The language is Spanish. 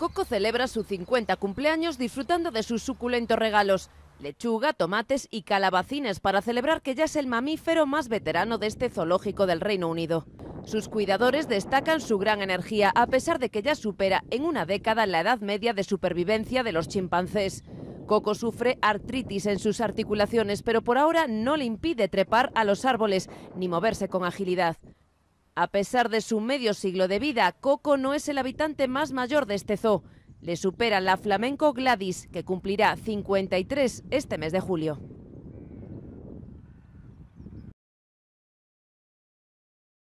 Coco celebra su 50 cumpleaños disfrutando de sus suculentos regalos. Lechuga, tomates y calabacines para celebrar que ya es el mamífero más veterano de este zoológico del Reino Unido. Sus cuidadores destacan su gran energía a pesar de que ya supera en una década la edad media de supervivencia de los chimpancés. Coco sufre artritis en sus articulaciones, pero por ahora no le impide trepar a los árboles ni moverse con agilidad. A pesar de su medio siglo de vida, Coco no es el habitante más mayor de este zoo. Le supera la flamenco Gladys, que cumplirá 53 este mes de julio.